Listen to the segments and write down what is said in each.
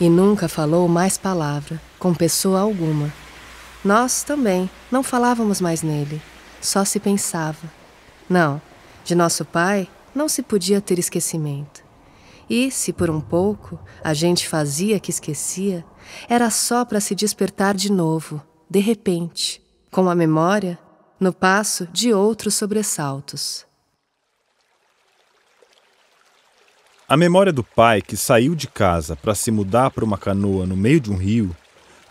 E nunca falou mais palavra com pessoa alguma. Nós também não falávamos mais nele, só se pensava. Não, de nosso pai não se podia ter esquecimento. E, se por um pouco a gente fazia que esquecia, era só para se despertar de novo, de repente, com a memória, no passo de outros sobressaltos. A memória do pai que saiu de casa para se mudar para uma canoa no meio de um rio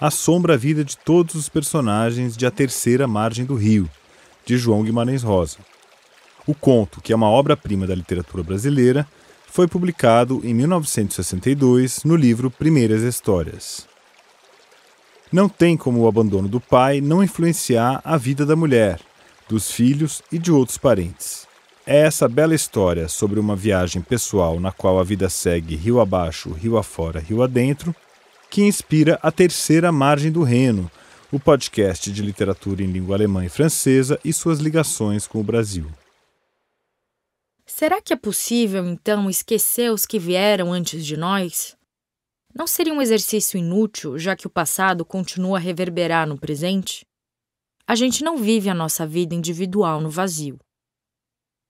assombra a vida de todos os personagens de A Terceira Margem do Rio, de João Guimarães Rosa. O conto, que é uma obra-prima da literatura brasileira, foi publicado em 1962 no livro Primeiras Histórias. Não tem como o abandono do pai não influenciar a vida da mulher, dos filhos e de outros parentes. É essa bela história sobre uma viagem pessoal na qual a vida segue rio abaixo, rio afora, rio adentro, que inspira a terceira margem do Reno, o podcast de literatura em língua alemã e francesa e suas ligações com o Brasil. Será que é possível, então, esquecer os que vieram antes de nós? Não seria um exercício inútil, já que o passado continua a reverberar no presente? A gente não vive a nossa vida individual no vazio.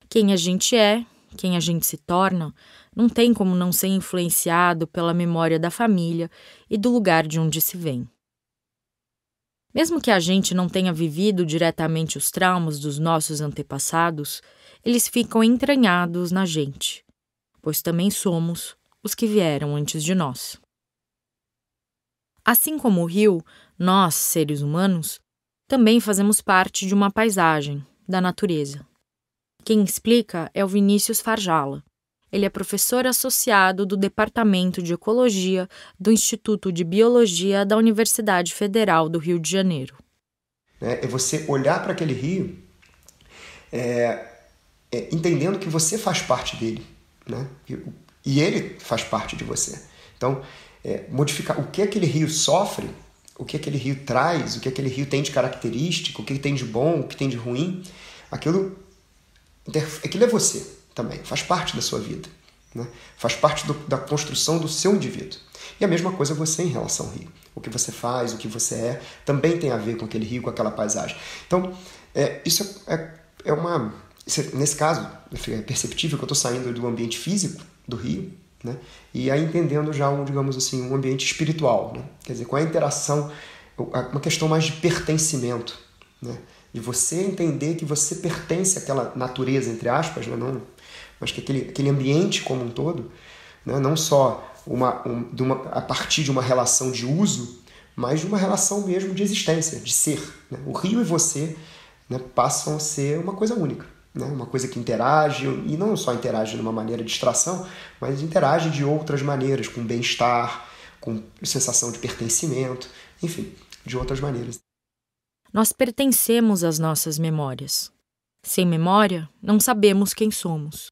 Quem a gente é, quem a gente se torna, não tem como não ser influenciado pela memória da família e do lugar de onde se vem. Mesmo que a gente não tenha vivido diretamente os traumas dos nossos antepassados, eles ficam entranhados na gente, pois também somos os que vieram antes de nós. Assim como o rio, nós, seres humanos, também fazemos parte de uma paisagem, da natureza. Quem explica é o Vinícius Farjala. Ele é professor associado do Departamento de Ecologia do Instituto de Biologia da Universidade Federal do Rio de Janeiro. Né, é você olhar para aquele rio é, é, entendendo que você faz parte dele, né? e ele faz parte de você. Então, é, modificar o que aquele rio sofre, o que aquele rio traz, o que aquele rio tem de característica, o que tem de bom, o que tem de ruim, aquilo Aquilo é, é você também, faz parte da sua vida, né? faz parte do, da construção do seu indivíduo. E a mesma coisa você em relação ao rio. O que você faz, o que você é, também tem a ver com aquele rio, com aquela paisagem. Então, é, isso é, é, é uma. É, nesse caso, é perceptível que eu estou saindo do ambiente físico do rio né? e aí entendendo já um, digamos assim, um ambiente espiritual. Né? Quer dizer, com a interação, uma questão mais de pertencimento. Né? e você entender que você pertence àquela natureza, entre aspas, né, não, mas que aquele, aquele ambiente como um todo, né, não só uma, um, uma, a partir de uma relação de uso, mas de uma relação mesmo de existência, de ser. Né? O rio e você né, passam a ser uma coisa única, né? uma coisa que interage, e não só interage de uma maneira de distração, mas interage de outras maneiras, com bem-estar, com sensação de pertencimento, enfim, de outras maneiras. Nós pertencemos às nossas memórias. Sem memória, não sabemos quem somos.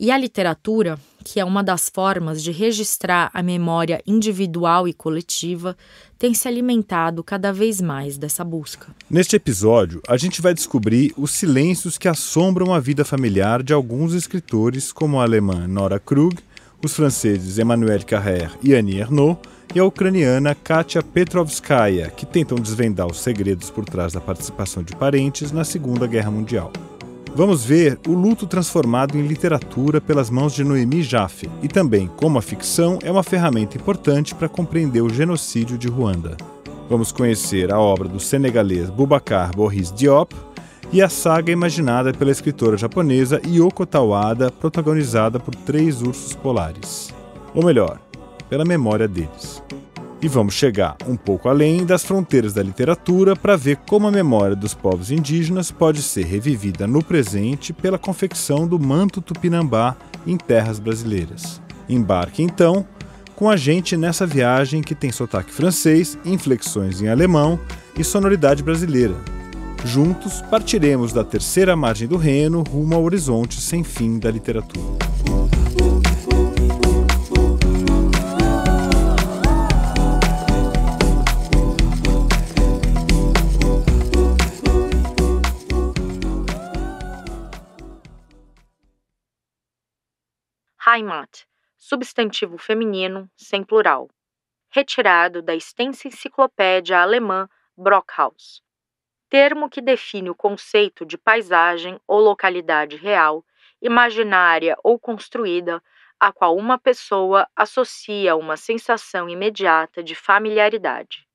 E a literatura, que é uma das formas de registrar a memória individual e coletiva, tem se alimentado cada vez mais dessa busca. Neste episódio, a gente vai descobrir os silêncios que assombram a vida familiar de alguns escritores, como a alemã Nora Krug, os franceses Emmanuel Carrère e Annie Ernaux e a ucraniana Katia Petrovskaya, que tentam desvendar os segredos por trás da participação de parentes na Segunda Guerra Mundial. Vamos ver o luto transformado em literatura pelas mãos de Noemi Jaffe e também como a ficção é uma ferramenta importante para compreender o genocídio de Ruanda. Vamos conhecer a obra do senegalês Boubacar Boris Diop e a saga imaginada pela escritora japonesa Yoko Tawada, protagonizada por três ursos polares. Ou melhor, pela memória deles. E vamos chegar um pouco além das fronteiras da literatura para ver como a memória dos povos indígenas pode ser revivida no presente pela confecção do manto tupinambá em terras brasileiras. Embarque então com a gente nessa viagem que tem sotaque francês, inflexões em alemão e sonoridade brasileira. Juntos partiremos da terceira margem do Reno rumo ao horizonte sem fim da literatura. Heimat, substantivo feminino sem plural, retirado da extensa enciclopédia alemã Brockhaus, termo que define o conceito de paisagem ou localidade real, imaginária ou construída, a qual uma pessoa associa uma sensação imediata de familiaridade.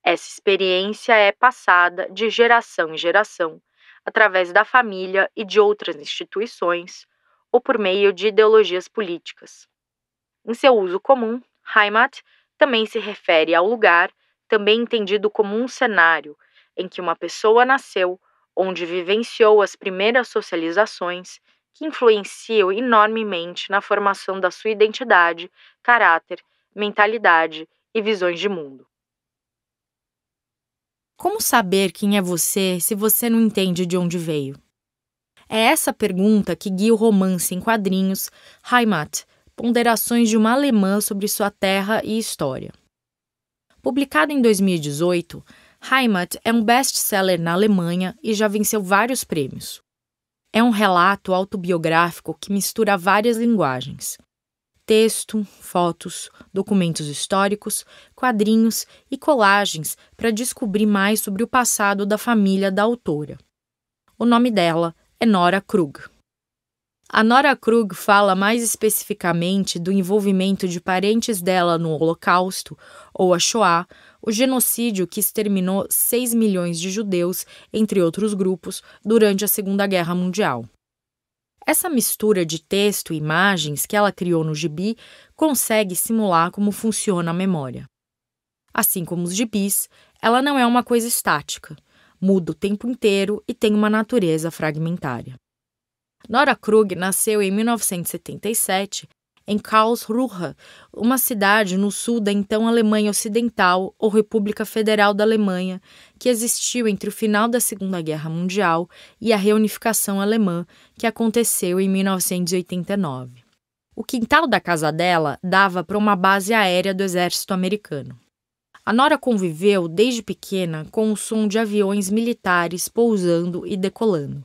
Essa experiência é passada de geração em geração, através da família e de outras instituições, ou por meio de ideologias políticas. Em seu uso comum, Heimat também se refere ao lugar, também entendido como um cenário, em que uma pessoa nasceu, onde vivenciou as primeiras socializações, que influenciam enormemente na formação da sua identidade, caráter, mentalidade e visões de mundo. Como saber quem é você se você não entende de onde veio? É essa pergunta que guia o romance em quadrinhos Heimat, ponderações de uma alemã sobre sua terra e história. Publicado em 2018, Heimat é um best-seller na Alemanha e já venceu vários prêmios. É um relato autobiográfico que mistura várias linguagens: texto, fotos, documentos históricos, quadrinhos e colagens para descobrir mais sobre o passado da família da autora. O nome dela é Nora Krug. A Nora Krug fala mais especificamente do envolvimento de parentes dela no Holocausto, ou a Shoah, o genocídio que exterminou 6 milhões de judeus, entre outros grupos, durante a Segunda Guerra Mundial. Essa mistura de texto e imagens que ela criou no gibi consegue simular como funciona a memória. Assim como os gibis, ela não é uma coisa estática muda o tempo inteiro e tem uma natureza fragmentária. Nora Krug nasceu em 1977 em Karlsruhe, uma cidade no sul da então Alemanha Ocidental ou República Federal da Alemanha, que existiu entre o final da Segunda Guerra Mundial e a reunificação alemã, que aconteceu em 1989. O quintal da casa dela dava para uma base aérea do exército americano. A Nora conviveu desde pequena com o som de aviões militares pousando e decolando,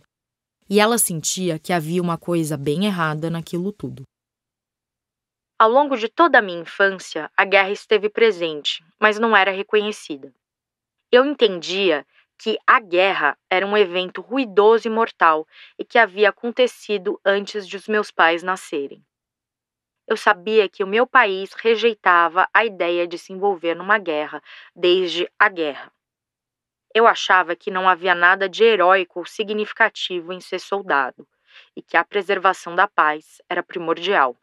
e ela sentia que havia uma coisa bem errada naquilo tudo. Ao longo de toda a minha infância, a guerra esteve presente, mas não era reconhecida. Eu entendia que a guerra era um evento ruidoso e mortal e que havia acontecido antes de os meus pais nascerem. Eu sabia que o meu país rejeitava a ideia de se envolver numa guerra desde a guerra. Eu achava que não havia nada de heróico ou significativo em ser soldado e que a preservação da paz era primordial.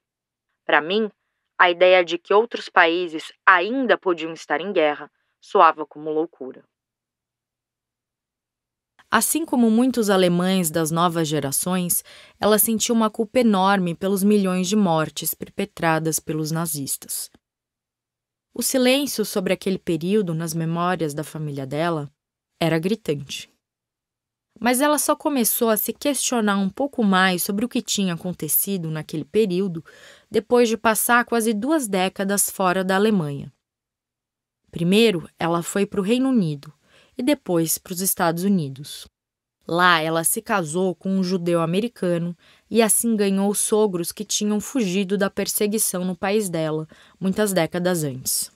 Para mim, a ideia de que outros países ainda podiam estar em guerra soava como loucura. Assim como muitos alemães das novas gerações, ela sentiu uma culpa enorme pelos milhões de mortes perpetradas pelos nazistas. O silêncio sobre aquele período nas memórias da família dela era gritante. Mas ela só começou a se questionar um pouco mais sobre o que tinha acontecido naquele período depois de passar quase duas décadas fora da Alemanha. Primeiro, ela foi para o Reino Unido, e depois para os Estados Unidos. Lá, ela se casou com um judeu americano e assim ganhou sogros que tinham fugido da perseguição no país dela muitas décadas antes.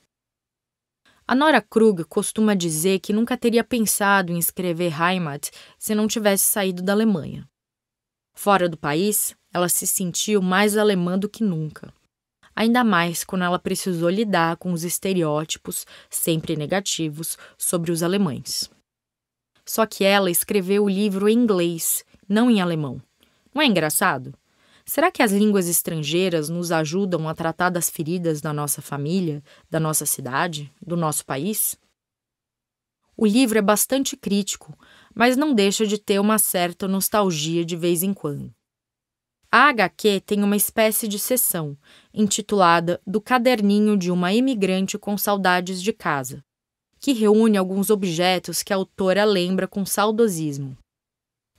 A Nora Krug costuma dizer que nunca teria pensado em escrever Heimat se não tivesse saído da Alemanha. Fora do país, ela se sentiu mais alemã do que nunca ainda mais quando ela precisou lidar com os estereótipos, sempre negativos, sobre os alemães. Só que ela escreveu o livro em inglês, não em alemão. Não é engraçado? Será que as línguas estrangeiras nos ajudam a tratar das feridas da nossa família, da nossa cidade, do nosso país? O livro é bastante crítico, mas não deixa de ter uma certa nostalgia de vez em quando. A HQ tem uma espécie de sessão, intitulada Do Caderninho de uma Imigrante com Saudades de Casa, que reúne alguns objetos que a autora lembra com saudosismo.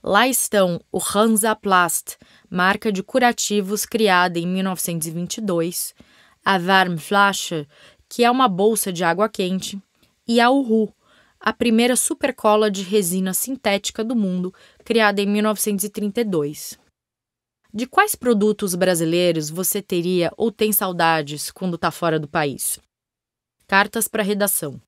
Lá estão o Hansaplast, marca de curativos criada em 1922, a Warmflasche, que é uma bolsa de água quente, e a Uhu, a primeira supercola de resina sintética do mundo, criada em 1932. De quais produtos brasileiros você teria ou tem saudades quando está fora do país? Cartas para redação.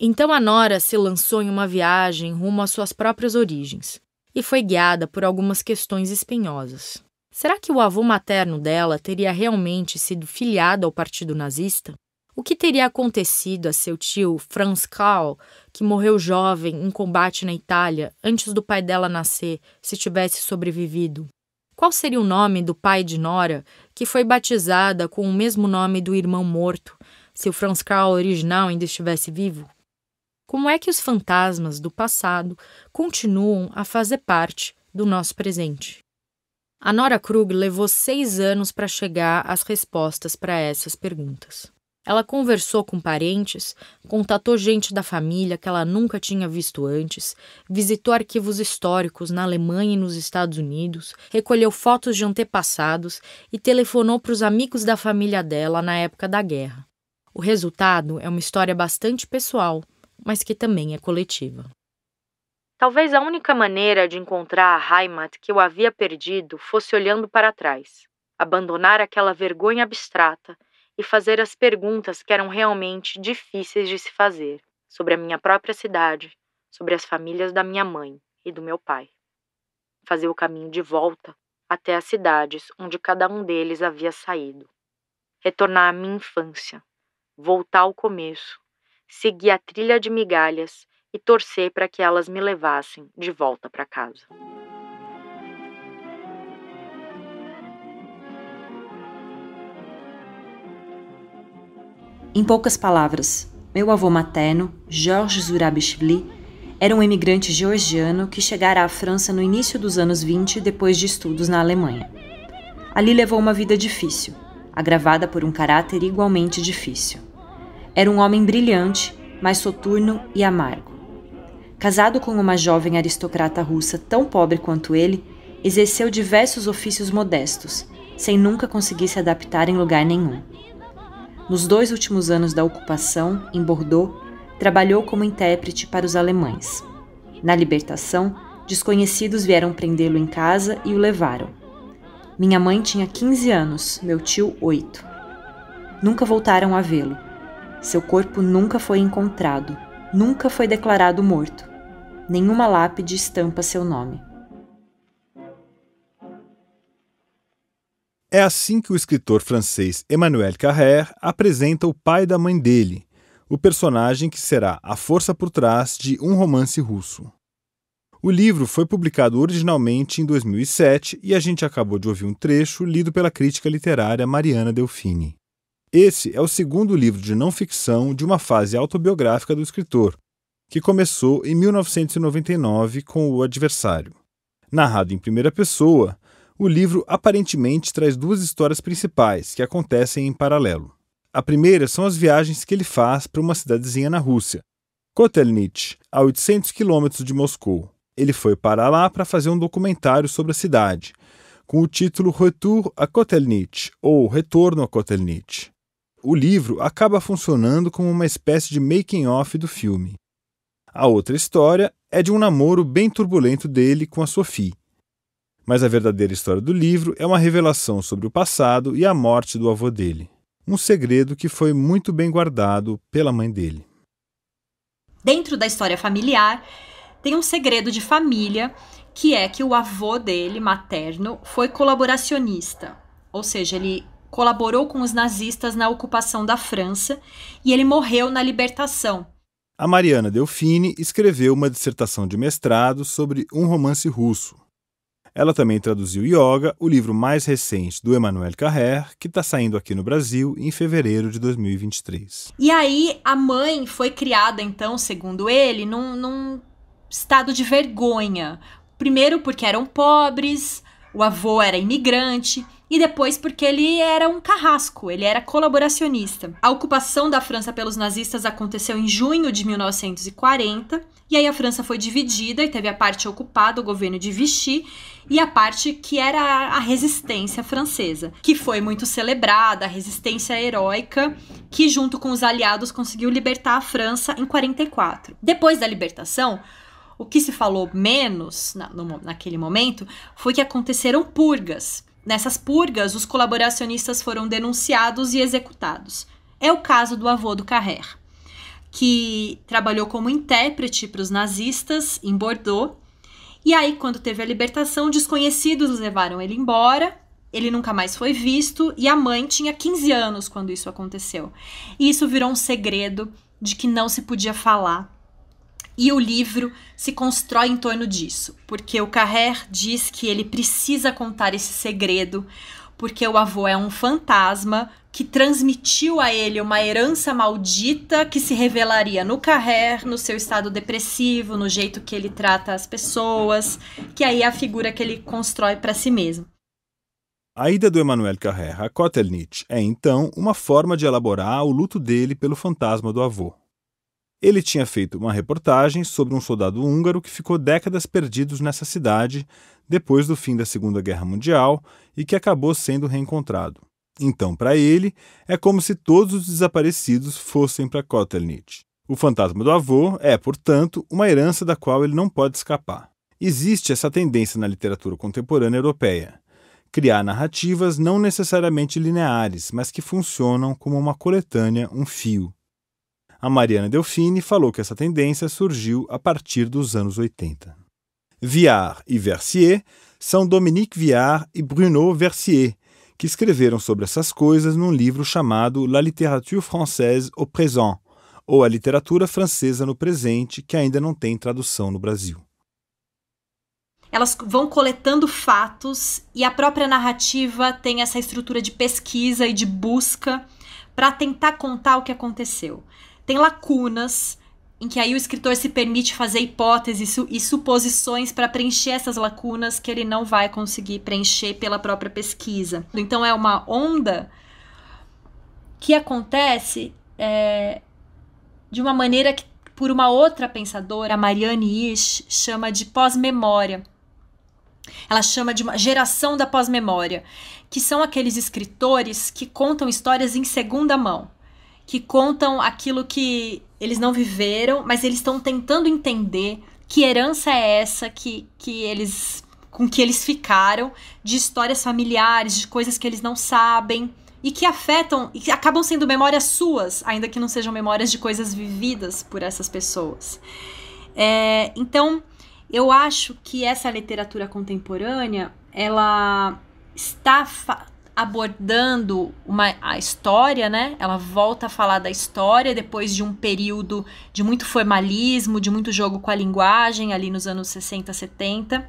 Então a Nora se lançou em uma viagem rumo às suas próprias origens e foi guiada por algumas questões espinhosas. Será que o avô materno dela teria realmente sido filiado ao partido nazista? O que teria acontecido a seu tio Franz Kahl, que morreu jovem em combate na Itália antes do pai dela nascer, se tivesse sobrevivido? Qual seria o nome do pai de Nora, que foi batizada com o mesmo nome do irmão morto, se o Franz Karl original ainda estivesse vivo? Como é que os fantasmas do passado continuam a fazer parte do nosso presente? A Nora Krug levou seis anos para chegar às respostas para essas perguntas. Ela conversou com parentes, contatou gente da família que ela nunca tinha visto antes, visitou arquivos históricos na Alemanha e nos Estados Unidos, recolheu fotos de antepassados e telefonou para os amigos da família dela na época da guerra. O resultado é uma história bastante pessoal, mas que também é coletiva. Talvez a única maneira de encontrar a Heimat que eu havia perdido fosse olhando para trás, abandonar aquela vergonha abstrata e fazer as perguntas que eram realmente difíceis de se fazer sobre a minha própria cidade, sobre as famílias da minha mãe e do meu pai. Fazer o caminho de volta até as cidades onde cada um deles havia saído. Retornar à minha infância, voltar ao começo, seguir a trilha de migalhas e torcer para que elas me levassem de volta para casa. Em poucas palavras, meu avô materno, Georges Zurabishvili, era um emigrante georgiano que chegara à França no início dos anos 20 depois de estudos na Alemanha. Ali levou uma vida difícil, agravada por um caráter igualmente difícil. Era um homem brilhante, mas soturno e amargo. Casado com uma jovem aristocrata russa tão pobre quanto ele, exerceu diversos ofícios modestos, sem nunca conseguir se adaptar em lugar nenhum. Nos dois últimos anos da ocupação, em Bordeaux, trabalhou como intérprete para os alemães. Na libertação, desconhecidos vieram prendê-lo em casa e o levaram. Minha mãe tinha 15 anos, meu tio, 8. Nunca voltaram a vê-lo. Seu corpo nunca foi encontrado, nunca foi declarado morto. Nenhuma lápide estampa seu nome. É assim que o escritor francês Emmanuel Carrère apresenta o pai da mãe dele, o personagem que será a força por trás de um romance russo. O livro foi publicado originalmente em 2007 e a gente acabou de ouvir um trecho lido pela crítica literária Mariana Delfini. Esse é o segundo livro de não ficção de uma fase autobiográfica do escritor, que começou em 1999 com O Adversário. Narrado em primeira pessoa, o livro aparentemente traz duas histórias principais que acontecem em paralelo. A primeira são as viagens que ele faz para uma cidadezinha na Rússia, Kotelnitch, a 800 quilômetros de Moscou. Ele foi para lá para fazer um documentário sobre a cidade, com o título Retour a Kotelnitch, ou Retorno a Kotelnitch. O livro acaba funcionando como uma espécie de making-off do filme. A outra história é de um namoro bem turbulento dele com a Sophie. Mas a verdadeira história do livro é uma revelação sobre o passado e a morte do avô dele. Um segredo que foi muito bem guardado pela mãe dele. Dentro da história familiar, tem um segredo de família que é que o avô dele, materno, foi colaboracionista, ou seja, ele colaborou com os nazistas na ocupação da França e ele morreu na libertação. A Mariana Delfini escreveu uma dissertação de mestrado sobre um romance russo, ela também traduziu Yoga, o livro mais recente do Emmanuel Carrère, que está saindo aqui no Brasil em fevereiro de 2023. E aí, a mãe foi criada, então, segundo ele, num, num estado de vergonha. Primeiro, porque eram pobres, o avô era imigrante, e depois porque ele era um carrasco, ele era colaboracionista. A ocupação da França pelos nazistas aconteceu em junho de 1940, e aí a França foi dividida e teve a parte ocupada, o governo de Vichy, e a parte que era a resistência francesa, que foi muito celebrada, a resistência heróica, que junto com os aliados conseguiu libertar a França em 44. Depois da libertação, o que se falou menos na, no, naquele momento foi que aconteceram purgas. Nessas purgas, os colaboracionistas foram denunciados e executados. É o caso do avô do Carrère, que trabalhou como intérprete para os nazistas em Bordeaux. E aí, quando teve a libertação, desconhecidos levaram ele embora. Ele nunca mais foi visto e a mãe tinha 15 anos quando isso aconteceu. E isso virou um segredo de que não se podia falar e o livro se constrói em torno disso, porque o Carrère diz que ele precisa contar esse segredo, porque o avô é um fantasma que transmitiu a ele uma herança maldita que se revelaria no Carrère, no seu estado depressivo, no jeito que ele trata as pessoas, que aí é a figura que ele constrói para si mesmo. A ida do Emmanuel Carrère a Kotelnitz é, então, uma forma de elaborar o luto dele pelo fantasma do avô. Ele tinha feito uma reportagem sobre um soldado húngaro que ficou décadas perdido nessa cidade depois do fim da Segunda Guerra Mundial e que acabou sendo reencontrado. Então, para ele, é como se todos os desaparecidos fossem para Kotelnitz. O fantasma do avô é, portanto, uma herança da qual ele não pode escapar. Existe essa tendência na literatura contemporânea europeia criar narrativas não necessariamente lineares, mas que funcionam como uma coletânea, um fio. A Mariana Delfini falou que essa tendência surgiu a partir dos anos 80. Viard e Versier são Dominique Viard e Bruno Versier, que escreveram sobre essas coisas num livro chamado La littérature française au présent, ou A Literatura Francesa no Presente, que ainda não tem tradução no Brasil elas vão coletando fatos e a própria narrativa tem essa estrutura de pesquisa e de busca para tentar contar o que aconteceu tem lacunas em que aí o escritor se permite fazer hipóteses su e suposições para preencher essas lacunas que ele não vai conseguir preencher pela própria pesquisa. Então é uma onda que acontece é, de uma maneira que, por uma outra pensadora, a Marianne Ish, chama de pós-memória. Ela chama de uma geração da pós-memória, que são aqueles escritores que contam histórias em segunda mão que contam aquilo que eles não viveram, mas eles estão tentando entender que herança é essa que, que eles com que eles ficaram de histórias familiares, de coisas que eles não sabem e que afetam e que acabam sendo memórias suas, ainda que não sejam memórias de coisas vividas por essas pessoas. É, então, eu acho que essa literatura contemporânea ela está abordando uma, a história, né? Ela volta a falar da história depois de um período de muito formalismo, de muito jogo com a linguagem, ali nos anos 60, 70.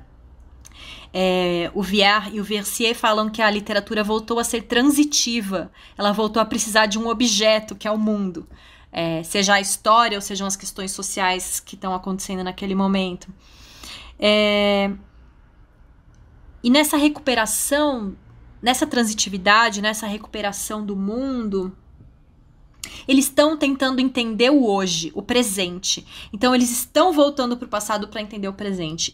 É, o Viard e o Versier falam que a literatura voltou a ser transitiva, ela voltou a precisar de um objeto, que é o mundo. É, seja a história ou sejam as questões sociais que estão acontecendo naquele momento. É, e nessa recuperação nessa transitividade, nessa recuperação do mundo, eles estão tentando entender o hoje, o presente. Então eles estão voltando para o passado para entender o presente.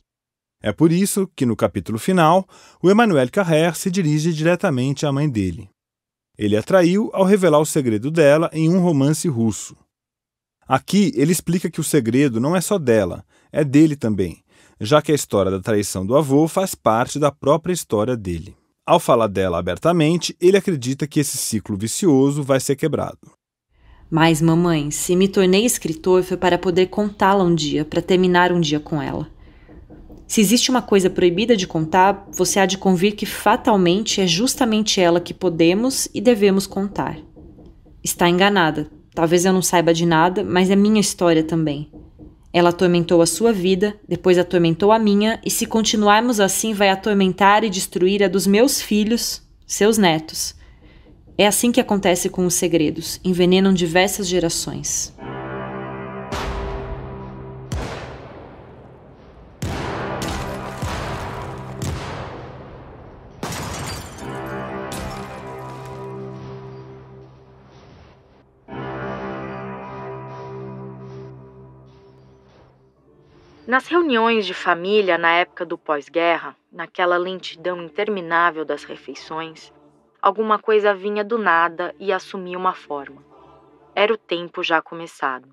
É por isso que no capítulo final, o Emmanuel Carrère se dirige diretamente à mãe dele. Ele a traiu ao revelar o segredo dela em um romance russo. Aqui ele explica que o segredo não é só dela, é dele também, já que a história da traição do avô faz parte da própria história dele. Ao falar dela abertamente, ele acredita que esse ciclo vicioso vai ser quebrado. Mas, mamãe, se me tornei escritor foi para poder contá-la um dia, para terminar um dia com ela. Se existe uma coisa proibida de contar, você há de convir que fatalmente é justamente ela que podemos e devemos contar. Está enganada. Talvez eu não saiba de nada, mas é minha história também. Ela atormentou a sua vida, depois atormentou a minha, e se continuarmos assim, vai atormentar e destruir a dos meus filhos, seus netos. É assim que acontece com os segredos envenenam diversas gerações. Nas reuniões de família na época do pós-guerra, naquela lentidão interminável das refeições, alguma coisa vinha do nada e assumia uma forma. Era o tempo já começado.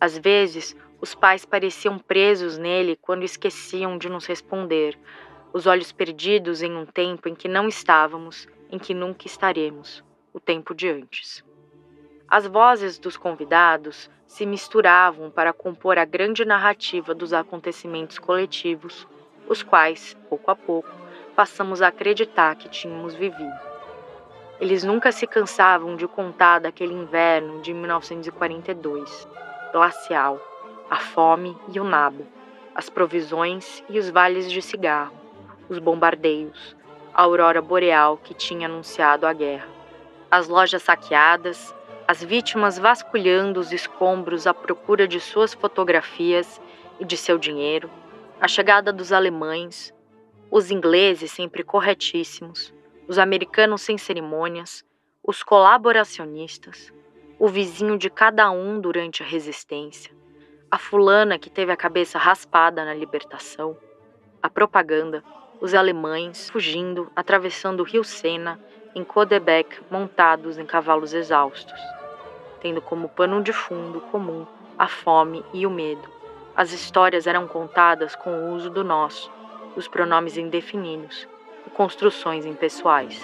Às vezes, os pais pareciam presos nele quando esqueciam de nos responder, os olhos perdidos em um tempo em que não estávamos, em que nunca estaremos, o tempo de antes. As vozes dos convidados se misturavam para compor a grande narrativa dos acontecimentos coletivos, os quais, pouco a pouco, passamos a acreditar que tínhamos vivido. Eles nunca se cansavam de contar daquele inverno de 1942, glacial, a fome e o nabo, as provisões e os vales de cigarro, os bombardeios, a aurora boreal que tinha anunciado a guerra, as lojas saqueadas, as vítimas vasculhando os escombros à procura de suas fotografias e de seu dinheiro, a chegada dos alemães, os ingleses sempre corretíssimos, os americanos sem cerimônias, os colaboracionistas, o vizinho de cada um durante a resistência, a fulana que teve a cabeça raspada na libertação, a propaganda, os alemães fugindo, atravessando o rio Sena em Codebec montados em cavalos exaustos tendo como pano de fundo comum a fome e o medo. As histórias eram contadas com o uso do nosso, os pronomes indefinidos e construções impessoais.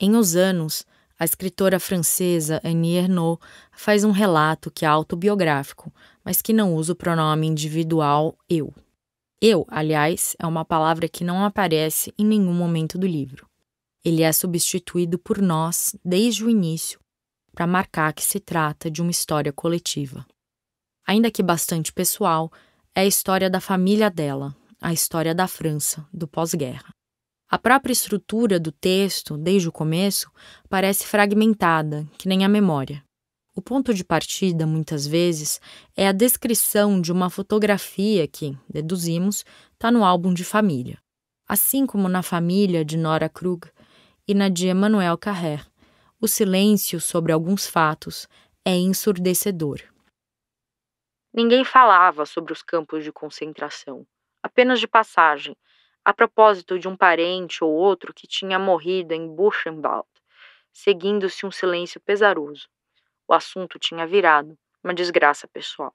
Em Os Anos, a escritora francesa Annie Ernaux faz um relato que é autobiográfico, mas que não usa o pronome individual eu. Eu, aliás, é uma palavra que não aparece em nenhum momento do livro. Ele é substituído por nós desde o início para marcar que se trata de uma história coletiva. Ainda que bastante pessoal, é a história da família dela, a história da França do pós-guerra. A própria estrutura do texto, desde o começo, parece fragmentada, que nem a memória. O ponto de partida, muitas vezes, é a descrição de uma fotografia que, deduzimos, está no álbum de família. Assim como na família de Nora Krug e na de Emmanuel Carrère, o silêncio sobre alguns fatos é ensurdecedor. Ninguém falava sobre os campos de concentração, apenas de passagem, a propósito de um parente ou outro que tinha morrido em Buchenwald, seguindo-se um silêncio pesaroso. O assunto tinha virado uma desgraça pessoal.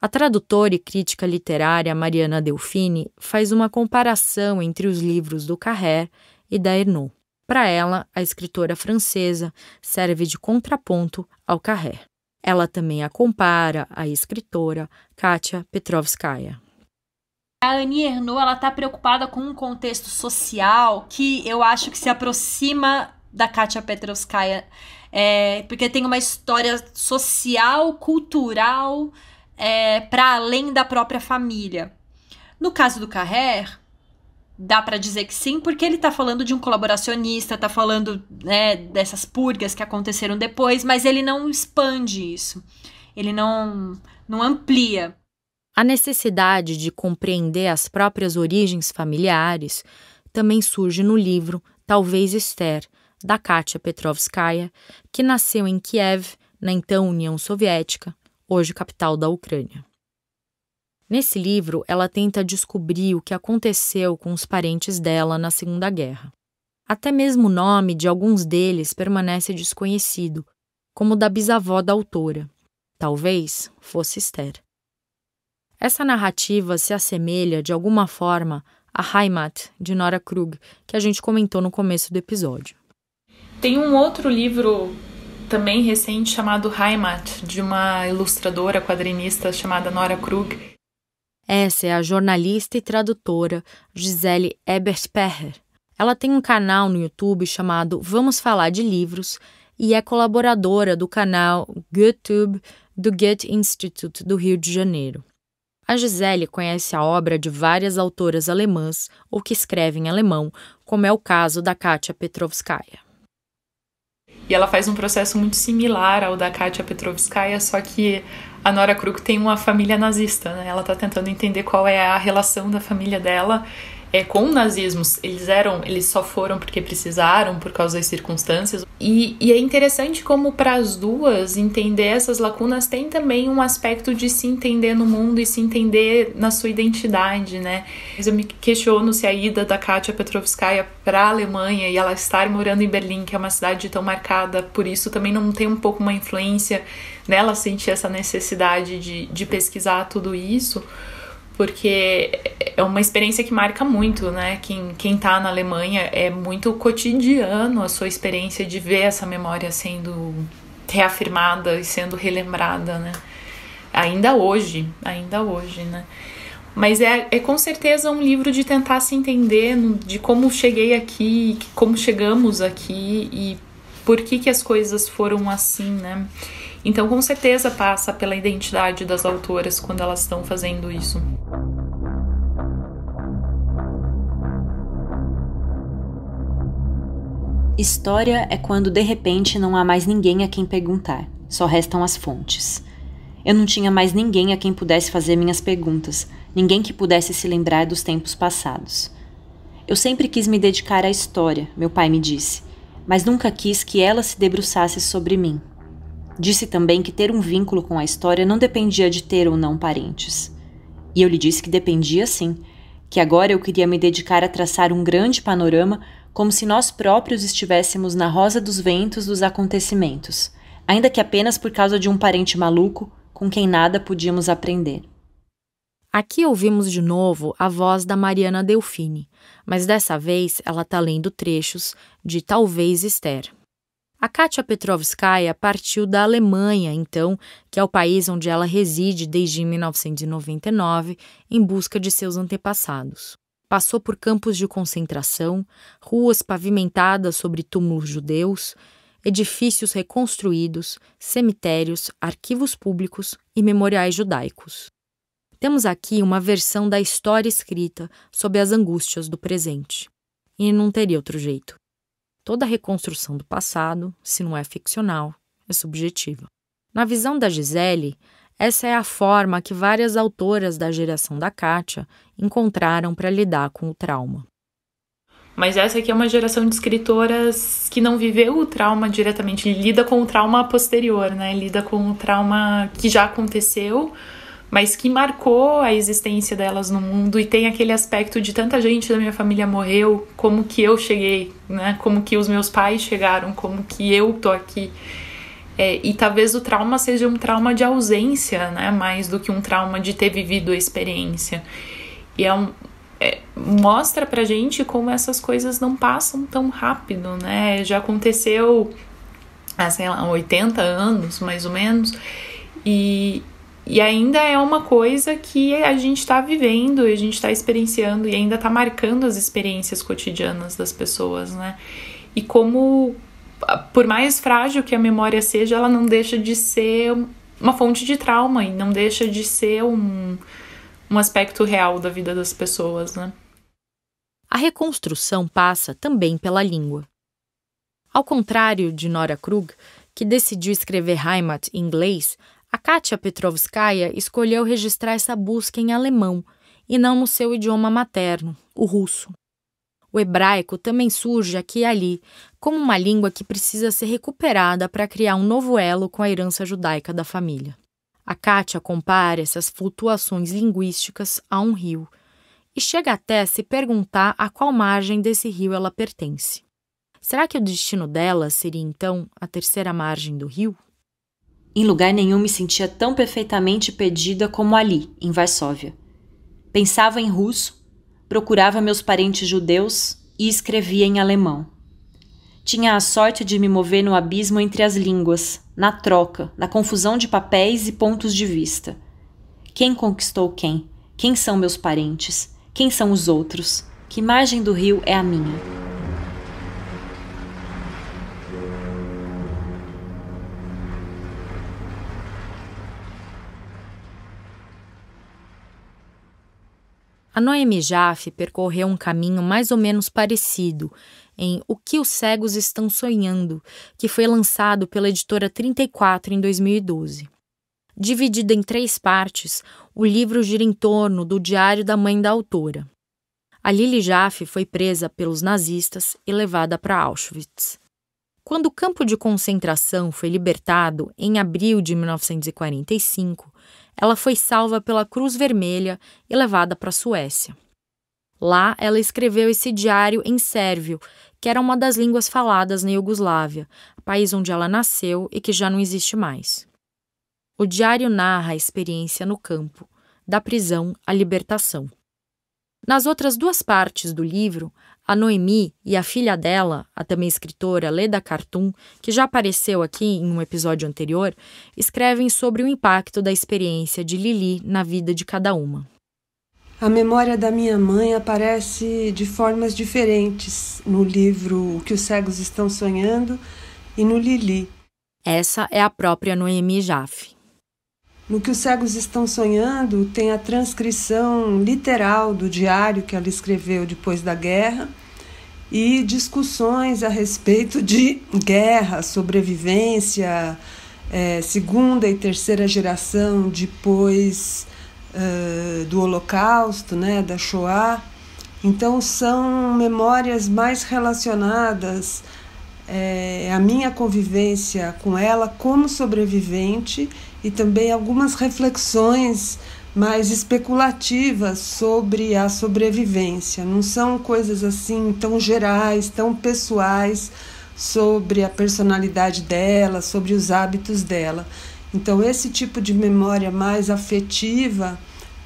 A tradutora e crítica literária Mariana Delfini faz uma comparação entre os livros do Carrère e da Ernaud. Para ela, a escritora francesa serve de contraponto ao Carrère. Ela também a compara à escritora Katia Petrovskaya. A Annie Ernaux, ela tá preocupada com um contexto social que eu acho que se aproxima da Katia Petrovskaya, é, porque tem uma história social, cultural, é, para além da própria família. No caso do Carrère, dá para dizer que sim, porque ele tá falando de um colaboracionista, tá falando né, dessas purgas que aconteceram depois, mas ele não expande isso. Ele não, não amplia. A necessidade de compreender as próprias origens familiares também surge no livro Talvez Esther, da Katia Petrovskaya, que nasceu em Kiev, na então União Soviética, hoje capital da Ucrânia. Nesse livro, ela tenta descobrir o que aconteceu com os parentes dela na Segunda Guerra. Até mesmo o nome de alguns deles permanece desconhecido, como o da bisavó da autora. Talvez fosse Esther. Essa narrativa se assemelha, de alguma forma, à Heimat, de Nora Krug, que a gente comentou no começo do episódio. Tem um outro livro também recente chamado Heimat, de uma ilustradora quadrinista chamada Nora Krug. Essa é a jornalista e tradutora Gisele Ebert-Perrer. Ela tem um canal no YouTube chamado Vamos Falar de Livros e é colaboradora do canal GoTube do Goethe Institute do Rio de Janeiro. A Gisele conhece a obra de várias autoras alemãs ou que escrevem em alemão, como é o caso da Katia Petrovskaya. E ela faz um processo muito similar ao da Katia Petrovskaya, só que a Nora Kruk tem uma família nazista, né? Ela está tentando entender qual é a relação da família dela é, com o nazismo, eles eram, eles só foram porque precisaram, por causa das circunstâncias. E, e é interessante como para as duas entender essas lacunas tem também um aspecto de se entender no mundo e se entender na sua identidade, né? Eu me questiono se a ida da Katia Petrovskaya para a Alemanha e ela estar morando em Berlim, que é uma cidade tão marcada por isso, também não tem um pouco uma influência nela sentir essa necessidade de, de pesquisar tudo isso porque é uma experiência que marca muito, né? Quem, quem tá na Alemanha é muito cotidiano a sua experiência de ver essa memória sendo reafirmada e sendo relembrada, né? Ainda hoje, ainda hoje, né? Mas é, é com certeza um livro de tentar se entender no, de como cheguei aqui, como chegamos aqui e por que, que as coisas foram assim, né? Então, com certeza, passa pela identidade das autoras quando elas estão fazendo isso. História é quando de repente não há mais ninguém a quem perguntar, só restam as fontes. Eu não tinha mais ninguém a quem pudesse fazer minhas perguntas, ninguém que pudesse se lembrar dos tempos passados. Eu sempre quis me dedicar à história, meu pai me disse, mas nunca quis que ela se debruçasse sobre mim. Disse também que ter um vínculo com a história não dependia de ter ou não parentes. E eu lhe disse que dependia sim, que agora eu queria me dedicar a traçar um grande panorama, como se nós próprios estivéssemos na rosa dos ventos dos acontecimentos, ainda que apenas por causa de um parente maluco com quem nada podíamos aprender. Aqui ouvimos de novo a voz da Mariana Delfini, mas dessa vez ela está lendo trechos de Talvez Esther. A Katia Petrovskaya partiu da Alemanha, então, que é o país onde ela reside desde 1999, em busca de seus antepassados. Passou por campos de concentração, ruas pavimentadas sobre túmulos judeus, edifícios reconstruídos, cemitérios, arquivos públicos e memoriais judaicos. Temos aqui uma versão da história escrita sob as angústias do presente. E não teria outro jeito. Toda reconstrução do passado, se não é ficcional, é subjetiva. Na visão da Gisele, essa é a forma que várias autoras da geração da Kátia encontraram para lidar com o trauma. Mas essa aqui é uma geração de escritoras que não viveu o trauma diretamente, lida com o trauma posterior, né? Lida com o trauma que já aconteceu, mas que marcou a existência delas no mundo e tem aquele aspecto de tanta gente da minha família morreu, como que eu cheguei, né? Como que os meus pais chegaram, como que eu tô aqui. É, e talvez o trauma seja um trauma de ausência, né? Mais do que um trauma de ter vivido a experiência. E é um, é, mostra pra gente como essas coisas não passam tão rápido, né? Já aconteceu há, sei lá, 80 anos, mais ou menos. E, e ainda é uma coisa que a gente está vivendo, a gente está experienciando e ainda está marcando as experiências cotidianas das pessoas, né? E como, ah, por mais frágil que a memória seja, ela não deixa de ser uma fonte de trauma e não deixa de ser um, um aspecto real da vida das pessoas, né? A reconstrução passa também pela língua. Ao contrário de Nora Krug, que decidiu escrever Heimat em inglês, a Katia Petrovskaya escolheu registrar essa busca em alemão e não no seu idioma materno, o russo. O hebraico também surge aqui e ali como uma língua que precisa ser recuperada para criar um novo elo com a herança judaica da família. A Kátia compara essas flutuações linguísticas a um rio e chega até a se perguntar a qual margem desse rio ela pertence. Será que o destino dela seria então a terceira margem do rio? Em lugar nenhum me sentia tão perfeitamente perdida como ali, em Varsóvia. Pensava em russo, procurava meus parentes judeus e escrevia em alemão. Tinha a sorte de me mover no abismo entre as línguas, na troca, na confusão de papéis e pontos de vista. Quem conquistou quem? Quem são meus parentes? Quem são os outros? Que margem do rio é a minha? Noemi Jaffe percorreu um caminho mais ou menos parecido em O que os cegos estão sonhando, que foi lançado pela editora 34 em 2012. Dividido em três partes, o livro gira em torno do diário da mãe da autora. A Lili Jaffe foi presa pelos nazistas e levada para Auschwitz. Quando o campo de concentração foi libertado em abril de 1945, ela foi salva pela Cruz Vermelha e levada para a Suécia. Lá, ela escreveu esse diário em sérvio, que era uma das línguas faladas na Iugoslávia, país onde ela nasceu e que já não existe mais. O diário narra a experiência no campo, da prisão à libertação. Nas outras duas partes do livro, a Noemi e a filha dela, a também escritora Leda Cartoon, que já apareceu aqui em um episódio anterior, escrevem sobre o impacto da experiência de Lili na vida de cada uma. A memória da minha mãe aparece de formas diferentes no livro O que os cegos estão sonhando e no Lili. Essa é a própria Noemi Jaffe. No que os cegos estão sonhando, tem a transcrição literal do diário que ela escreveu depois da guerra e discussões a respeito de guerra, sobrevivência, é, segunda e terceira geração depois uh, do Holocausto, né, da Shoah. Então são memórias mais relacionadas é, à minha convivência com ela como sobrevivente e também algumas reflexões mais especulativas sobre a sobrevivência. Não são coisas assim tão gerais, tão pessoais sobre a personalidade dela, sobre os hábitos dela. Então esse tipo de memória mais afetiva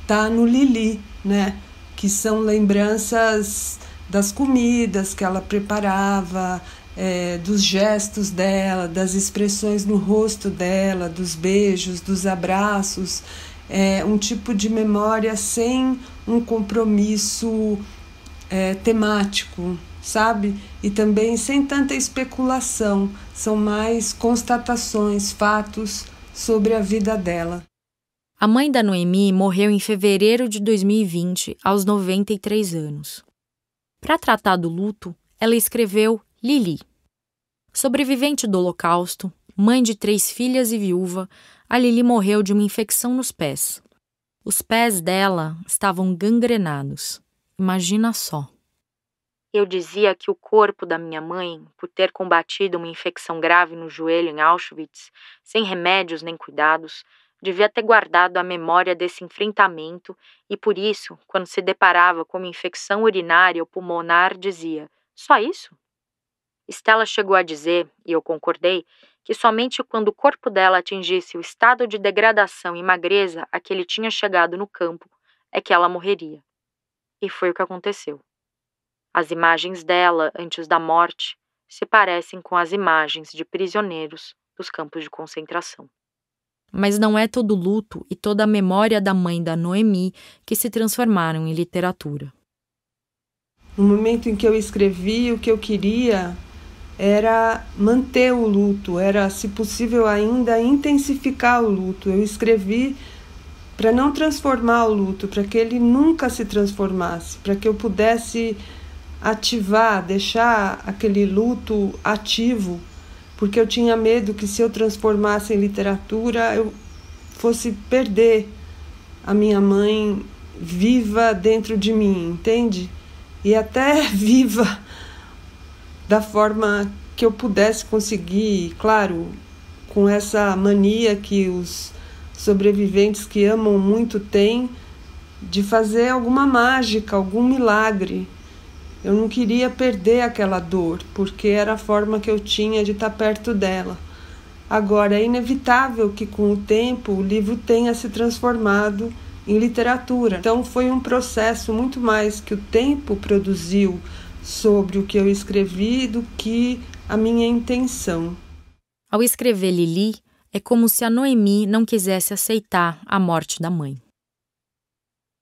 tá no Lili, né? Que são lembranças das comidas que ela preparava, é, dos gestos dela, das expressões no rosto dela, dos beijos, dos abraços, é, um tipo de memória sem um compromisso é, temático, sabe? E também sem tanta especulação, são mais constatações, fatos sobre a vida dela. A mãe da Noemi morreu em fevereiro de 2020, aos 93 anos. Para tratar do luto, ela escreveu Lili. Sobrevivente do Holocausto, mãe de três filhas e viúva, a Lili morreu de uma infecção nos pés. Os pés dela estavam gangrenados. Imagina só. Eu dizia que o corpo da minha mãe, por ter combatido uma infecção grave no joelho em Auschwitz, sem remédios nem cuidados, devia ter guardado a memória desse enfrentamento e, por isso, quando se deparava com uma infecção urinária ou pulmonar, dizia: Só isso? Estela chegou a dizer, e eu concordei, que somente quando o corpo dela atingisse o estado de degradação e magreza a que ele tinha chegado no campo é que ela morreria. E foi o que aconteceu. As imagens dela antes da morte se parecem com as imagens de prisioneiros dos campos de concentração. Mas não é todo o luto e toda a memória da mãe da Noemi que se transformaram em literatura. No momento em que eu escrevi, o que eu queria era manter o luto, era, se possível, ainda intensificar o luto. Eu escrevi para não transformar o luto, para que ele nunca se transformasse, para que eu pudesse ativar, deixar aquele luto ativo, porque eu tinha medo que se eu transformasse em literatura, eu fosse perder a minha mãe viva dentro de mim, entende? E até viva da forma que eu pudesse conseguir, claro, com essa mania que os sobreviventes que amam muito têm de fazer alguma mágica, algum milagre. Eu não queria perder aquela dor, porque era a forma que eu tinha de estar perto dela. Agora, é inevitável que com o tempo o livro tenha se transformado em literatura. Então, foi um processo muito mais que o tempo produziu sobre o que eu escrevi do que a minha intenção. Ao escrever Lili, é como se a Noemi não quisesse aceitar a morte da mãe.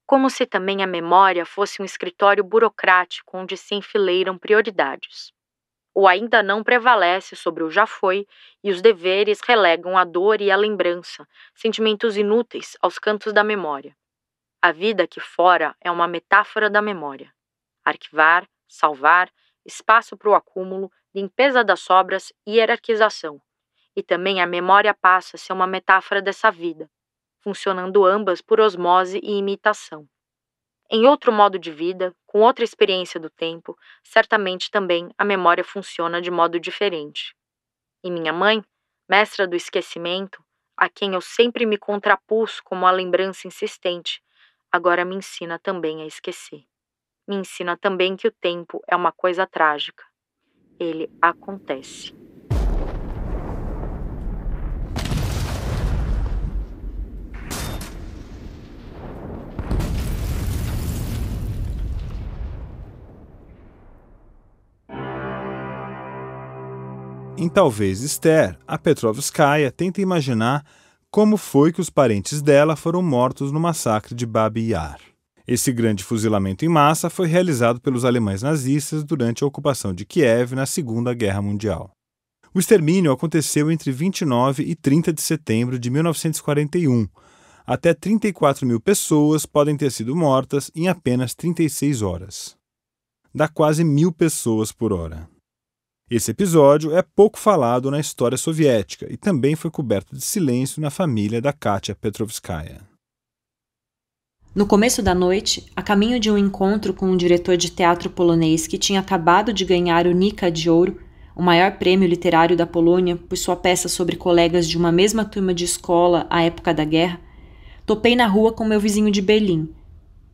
Como se também a memória fosse um escritório burocrático onde se enfileiram prioridades. O ainda não prevalece sobre o já foi e os deveres relegam a dor e a lembrança, sentimentos inúteis aos cantos da memória. A vida aqui fora é uma metáfora da memória. Arquivar, salvar, espaço para o acúmulo, limpeza das sobras e hierarquização. E também a memória passa a ser uma metáfora dessa vida, funcionando ambas por osmose e imitação. Em outro modo de vida, com outra experiência do tempo, certamente também a memória funciona de modo diferente. E minha mãe, mestra do esquecimento, a quem eu sempre me contrapus como a lembrança insistente, agora me ensina também a esquecer me ensina também que o tempo é uma coisa trágica. Ele acontece. Em Talvez Esther, a Petrovskaya tenta imaginar como foi que os parentes dela foram mortos no massacre de Babi Yar. Esse grande fuzilamento em massa foi realizado pelos alemães nazistas durante a ocupação de Kiev na Segunda Guerra Mundial. O extermínio aconteceu entre 29 e 30 de setembro de 1941. Até 34 mil pessoas podem ter sido mortas em apenas 36 horas. Dá quase mil pessoas por hora. Esse episódio é pouco falado na história soviética e também foi coberto de silêncio na família da Katia Petrovskaya. No começo da noite, a caminho de um encontro com um diretor de teatro polonês que tinha acabado de ganhar o Nica de Ouro, o maior prêmio literário da Polônia, por sua peça sobre colegas de uma mesma turma de escola à época da guerra, topei na rua com meu vizinho de Berlim.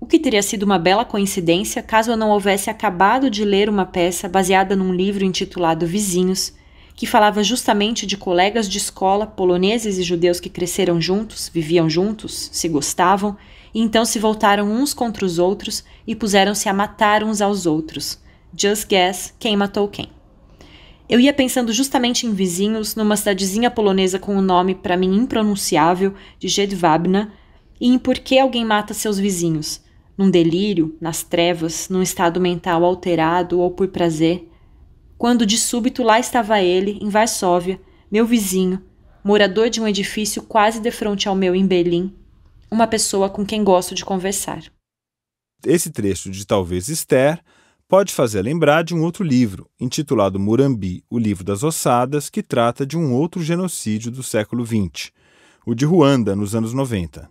O que teria sido uma bela coincidência caso eu não houvesse acabado de ler uma peça baseada num livro intitulado Vizinhos, que falava justamente de colegas de escola poloneses e judeus que cresceram juntos, viviam juntos, se gostavam e então se voltaram uns contra os outros e puseram-se a matar uns aos outros. Just guess quem matou quem. Eu ia pensando justamente em vizinhos, numa cidadezinha polonesa com o um nome para mim impronunciável de Jedwabna, e em por que alguém mata seus vizinhos. Num delírio, nas trevas, num estado mental alterado ou por prazer. Quando de súbito lá estava ele, em Varsóvia, meu vizinho, morador de um edifício quase defronte ao meu em Berlim, uma pessoa com quem gosto de conversar. Esse trecho de Talvez Esther pode fazer lembrar de um outro livro, intitulado Murambi, o Livro das Ossadas, que trata de um outro genocídio do século XX, o de Ruanda, nos anos 90.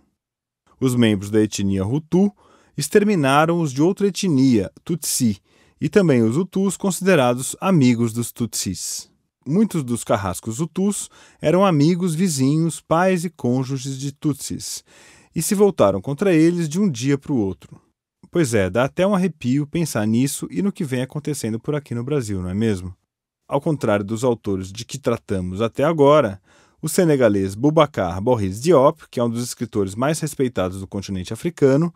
Os membros da etnia Hutu exterminaram os de outra etnia, Tutsi, e também os Hutus considerados amigos dos Tutsis. Muitos dos carrascos Hutus eram amigos, vizinhos, pais e cônjuges de Tutsis e se voltaram contra eles de um dia para o outro. Pois é, dá até um arrepio pensar nisso e no que vem acontecendo por aqui no Brasil, não é mesmo? Ao contrário dos autores de que tratamos até agora, o senegalês Boubacar Boris Diop, que é um dos escritores mais respeitados do continente africano,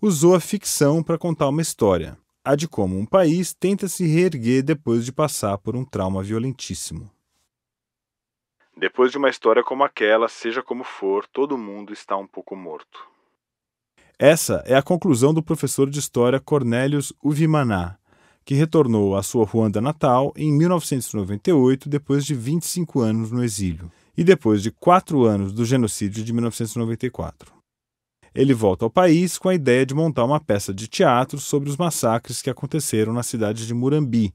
usou a ficção para contar uma história, a de como um país tenta se reerguer depois de passar por um trauma violentíssimo. Depois de uma história como aquela, seja como for, todo mundo está um pouco morto. Essa é a conclusão do professor de história Cornélios Uvimaná, que retornou à sua Ruanda natal em 1998, depois de 25 anos no exílio, e depois de quatro anos do genocídio de 1994. Ele volta ao país com a ideia de montar uma peça de teatro sobre os massacres que aconteceram na cidade de Murambi,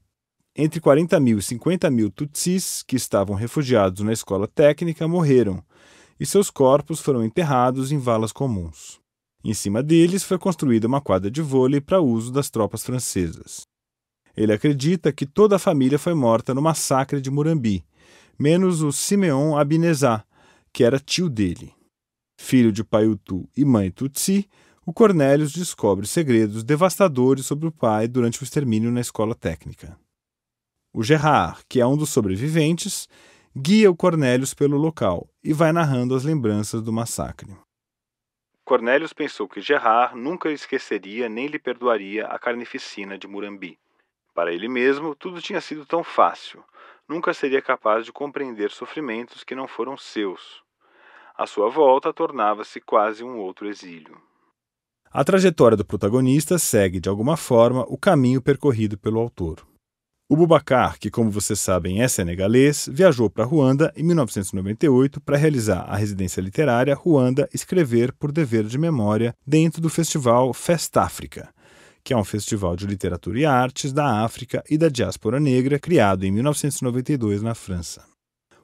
entre 40 mil e 50 mil tutsis que estavam refugiados na escola técnica morreram, e seus corpos foram enterrados em valas comuns. Em cima deles foi construída uma quadra de vôlei para uso das tropas francesas. Ele acredita que toda a família foi morta no massacre de Murambi, menos o Simeon Abinezá, que era tio dele. Filho de Paiutu e mãe Tutsi, o Cornélios descobre segredos devastadores sobre o pai durante o extermínio na escola técnica. O Gerard, que é um dos sobreviventes, guia o Cornélios pelo local e vai narrando as lembranças do massacre. Cornélios pensou que Gerard nunca esqueceria nem lhe perdoaria a carnificina de Murambi. Para ele mesmo, tudo tinha sido tão fácil. Nunca seria capaz de compreender sofrimentos que não foram seus. A sua volta tornava-se quase um outro exílio. A trajetória do protagonista segue, de alguma forma, o caminho percorrido pelo autor. O Bubacar, que como vocês sabem é senegalês, viajou para Ruanda em 1998 para realizar a residência literária Ruanda Escrever por Dever de Memória dentro do festival Fest Africa, que é um festival de literatura e artes da África e da diáspora negra criado em 1992 na França.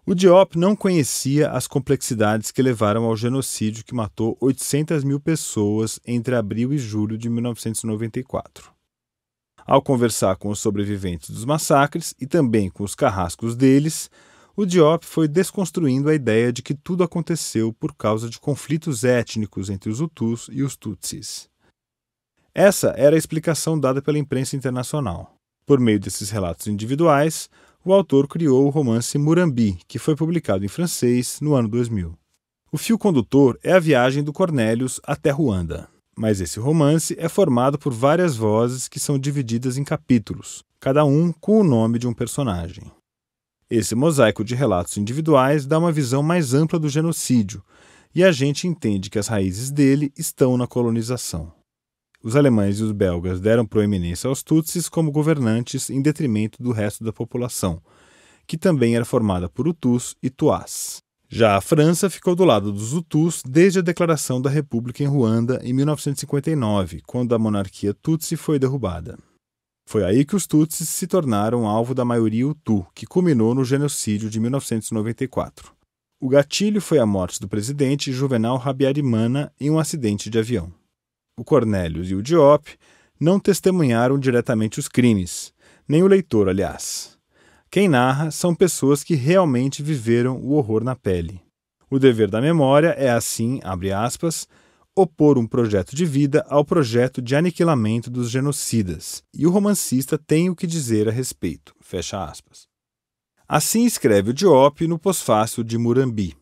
O Diop não conhecia as complexidades que levaram ao genocídio que matou 800 mil pessoas entre abril e julho de 1994. Ao conversar com os sobreviventes dos massacres e também com os carrascos deles, o Diop foi desconstruindo a ideia de que tudo aconteceu por causa de conflitos étnicos entre os Hutus e os Tutsis. Essa era a explicação dada pela imprensa internacional. Por meio desses relatos individuais, o autor criou o romance Murambi, que foi publicado em francês no ano 2000. O fio condutor é a viagem do Cornélios até Ruanda. Mas esse romance é formado por várias vozes que são divididas em capítulos, cada um com o nome de um personagem. Esse mosaico de relatos individuais dá uma visão mais ampla do genocídio, e a gente entende que as raízes dele estão na colonização. Os alemães e os belgas deram proeminência aos Tutsis como governantes em detrimento do resto da população, que também era formada por Hutus e Tuás. Já a França ficou do lado dos Hutus desde a declaração da República em Ruanda em 1959, quando a monarquia Tutsi foi derrubada. Foi aí que os Tutsis se tornaram alvo da maioria Hutu, que culminou no genocídio de 1994. O gatilho foi a morte do presidente Juvenal Habyarimana em um acidente de avião. O Cornélio e o Diop não testemunharam diretamente os crimes, nem o leitor, aliás. Quem narra são pessoas que realmente viveram o horror na pele. O dever da memória é, assim, abre aspas, opor um projeto de vida ao projeto de aniquilamento dos genocidas, e o romancista tem o que dizer a respeito. Fecha aspas. Assim escreve o Diop no pós-fácil de Murambi.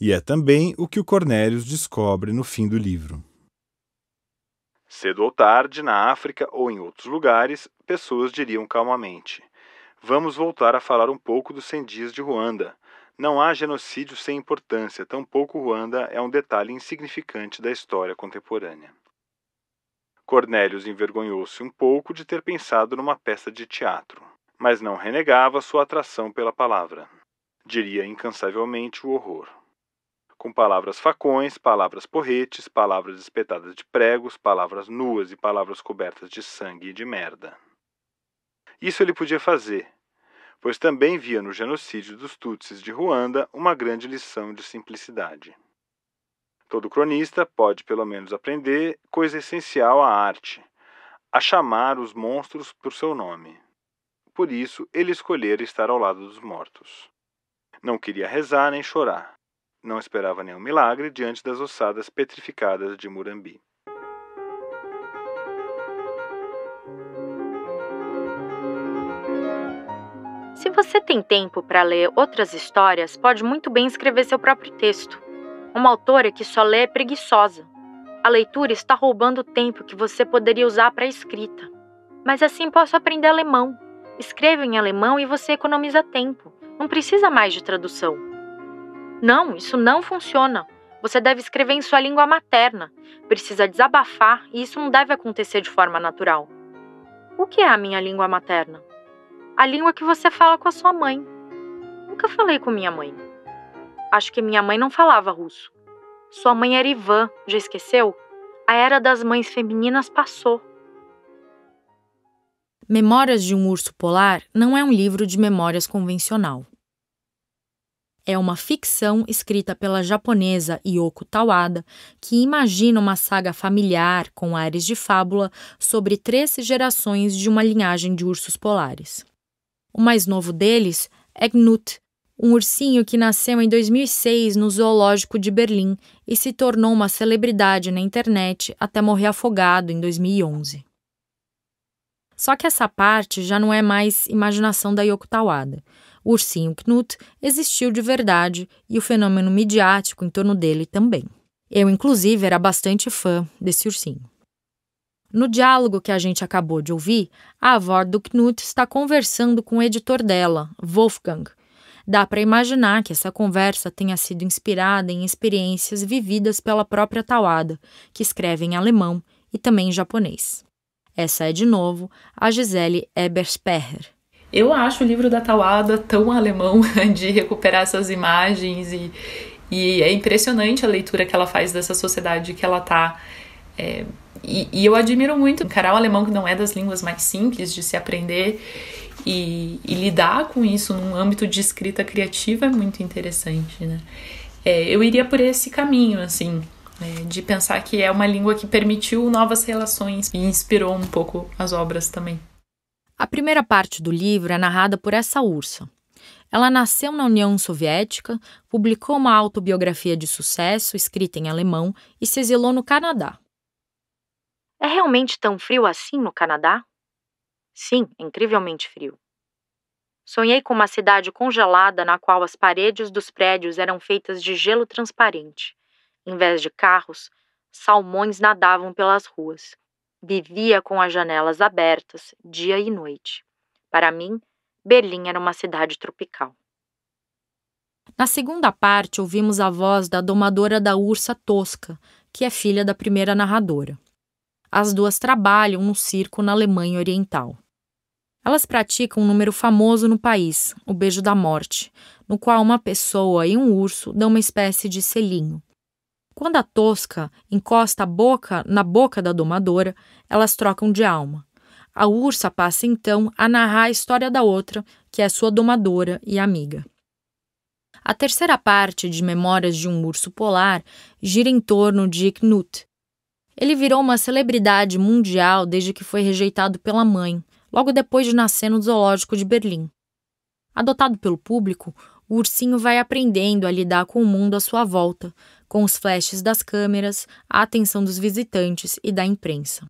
E é também o que o Cornélios descobre no fim do livro. Cedo ou tarde, na África ou em outros lugares, pessoas diriam calmamente: Vamos voltar a falar um pouco dos 100 dias de Ruanda. Não há genocídio sem importância, tampouco Ruanda é um detalhe insignificante da história contemporânea. Cornélios envergonhou-se um pouco de ter pensado numa peça de teatro, mas não renegava sua atração pela palavra. Diria incansavelmente o horror. Com palavras facões, palavras porretes, palavras espetadas de pregos, palavras nuas e palavras cobertas de sangue e de merda. Isso ele podia fazer, pois também via no genocídio dos Tutsis de Ruanda uma grande lição de simplicidade. Todo cronista pode, pelo menos, aprender coisa essencial à arte: a chamar os monstros por seu nome. Por isso, ele escolhera estar ao lado dos mortos. Não queria rezar nem chorar. Não esperava nenhum milagre diante das ossadas petrificadas de Murambi. Se você tem tempo para ler outras histórias, pode muito bem escrever seu próprio texto. Uma autora que só lê é preguiçosa. A leitura está roubando o tempo que você poderia usar para a escrita. Mas assim posso aprender alemão. Escreva em alemão e você economiza tempo. Não precisa mais de tradução. Não, isso não funciona. Você deve escrever em sua língua materna. Precisa desabafar e isso não deve acontecer de forma natural. O que é a minha língua materna? a língua que você fala com a sua mãe. Nunca falei com minha mãe. Acho que minha mãe não falava russo. Sua mãe era Ivan, já esqueceu? A era das mães femininas passou. Memórias de um Urso Polar não é um livro de memórias convencional. É uma ficção escrita pela japonesa Yoko Tawada, que imagina uma saga familiar com ares de fábula sobre três gerações de uma linhagem de ursos polares. O mais novo deles é Gnut, um ursinho que nasceu em 2006 no Zoológico de Berlim e se tornou uma celebridade na internet até morrer afogado em 2011. Só que essa parte já não é mais imaginação da Yoko Tawada. O ursinho Knut existiu de verdade e o fenômeno midiático em torno dele também. Eu, inclusive, era bastante fã desse ursinho. No diálogo que a gente acabou de ouvir, a avó do Knut está conversando com o editor dela, Wolfgang. Dá para imaginar que essa conversa tenha sido inspirada em experiências vividas pela própria Tawada, que escreve em alemão e também em japonês. Essa é, de novo, a Gisele Ebersperrer. Eu acho o livro da Tawada tão alemão de recuperar essas imagens e, e é impressionante a leitura que ela faz dessa sociedade que ela está é, e, e eu admiro muito o alemão, que não é das línguas mais simples de se aprender, e, e lidar com isso num âmbito de escrita criativa é muito interessante, né? É, eu iria por esse caminho, assim, é, de pensar que é uma língua que permitiu novas relações e inspirou um pouco as obras também. A primeira parte do livro é narrada por essa ursa. Ela nasceu na União Soviética, publicou uma autobiografia de sucesso escrita em alemão e se exilou no Canadá. É realmente tão frio assim no Canadá? Sim, é incrivelmente frio. Sonhei com uma cidade congelada na qual as paredes dos prédios eram feitas de gelo transparente. Em vez de carros, salmões nadavam pelas ruas. Vivia com as janelas abertas, dia e noite. Para mim, Berlim era uma cidade tropical. Na segunda parte, ouvimos a voz da domadora da ursa Tosca, que é filha da primeira narradora. As duas trabalham no circo na Alemanha Oriental. Elas praticam um número famoso no país, o beijo da morte, no qual uma pessoa e um urso dão uma espécie de selinho. Quando a tosca encosta a boca na boca da domadora, elas trocam de alma. A ursa passa então a narrar a história da outra, que é sua domadora e amiga. A terceira parte de Memórias de um Urso Polar gira em torno de Knut, ele virou uma celebridade mundial desde que foi rejeitado pela mãe, logo depois de nascer no zoológico de Berlim. Adotado pelo público, o ursinho vai aprendendo a lidar com o mundo à sua volta, com os flashes das câmeras, a atenção dos visitantes e da imprensa.